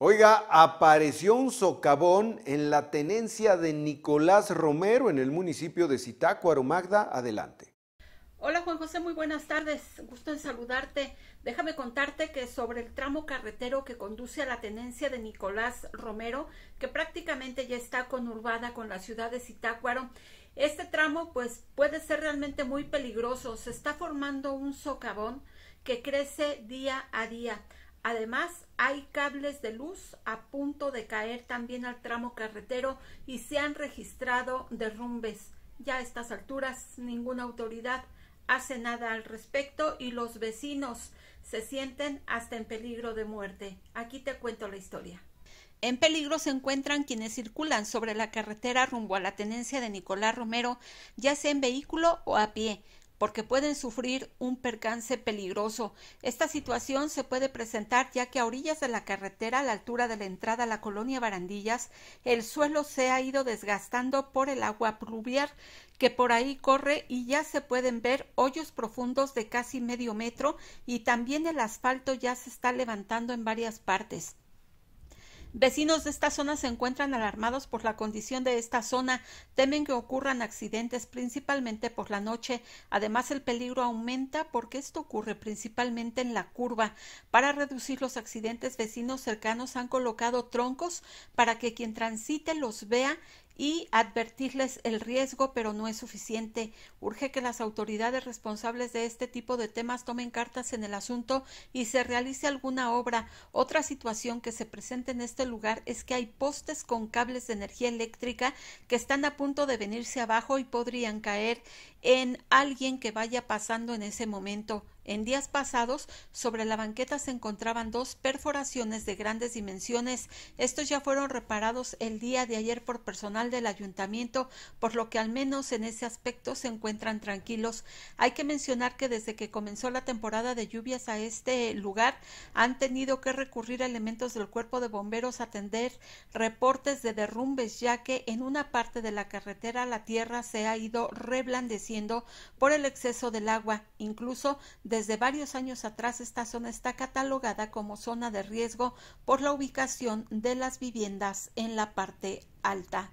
Oiga, apareció un socavón en la tenencia de Nicolás Romero en el municipio de Zitácuaro. Magda, adelante. Hola Juan José, muy buenas tardes. Gusto en saludarte. Déjame contarte que sobre el tramo carretero que conduce a la tenencia de Nicolás Romero, que prácticamente ya está conurbada con la ciudad de Zitácuaro, este tramo pues puede ser realmente muy peligroso. Se está formando un socavón que crece día a día. Además, hay cables de luz a punto de caer también al tramo carretero y se han registrado derrumbes. Ya a estas alturas ninguna autoridad hace nada al respecto y los vecinos se sienten hasta en peligro de muerte. Aquí te cuento la historia. En peligro se encuentran quienes circulan sobre la carretera rumbo a la tenencia de Nicolás Romero, ya sea en vehículo o a pie, porque pueden sufrir un percance peligroso. Esta situación se puede presentar ya que a orillas de la carretera, a la altura de la entrada a la colonia Barandillas, el suelo se ha ido desgastando por el agua pluvial que por ahí corre y ya se pueden ver hoyos profundos de casi medio metro y también el asfalto ya se está levantando en varias partes. Vecinos de esta zona se encuentran alarmados por la condición de esta zona, temen que ocurran accidentes principalmente por la noche. Además, el peligro aumenta porque esto ocurre principalmente en la curva. Para reducir los accidentes, vecinos cercanos han colocado troncos para que quien transite los vea y advertirles el riesgo, pero no es suficiente. Urge que las autoridades responsables de este tipo de temas tomen cartas en el asunto y se realice alguna obra. Otra situación que se presenta en este lugar es que hay postes con cables de energía eléctrica que están a punto de venirse abajo y podrían caer en alguien que vaya pasando en ese momento. En días pasados, sobre la banqueta se encontraban dos perforaciones de grandes dimensiones. Estos ya fueron reparados el día de ayer por personal del ayuntamiento, por lo que al menos en ese aspecto se encuentran tranquilos. Hay que mencionar que desde que comenzó la temporada de lluvias a este lugar, han tenido que recurrir elementos del cuerpo de bomberos a atender reportes de derrumbes, ya que en una parte de la carretera la tierra se ha ido reblandeciendo por el exceso del agua, incluso de desde varios años atrás esta zona está catalogada como zona de riesgo por la ubicación de las viviendas en la parte alta.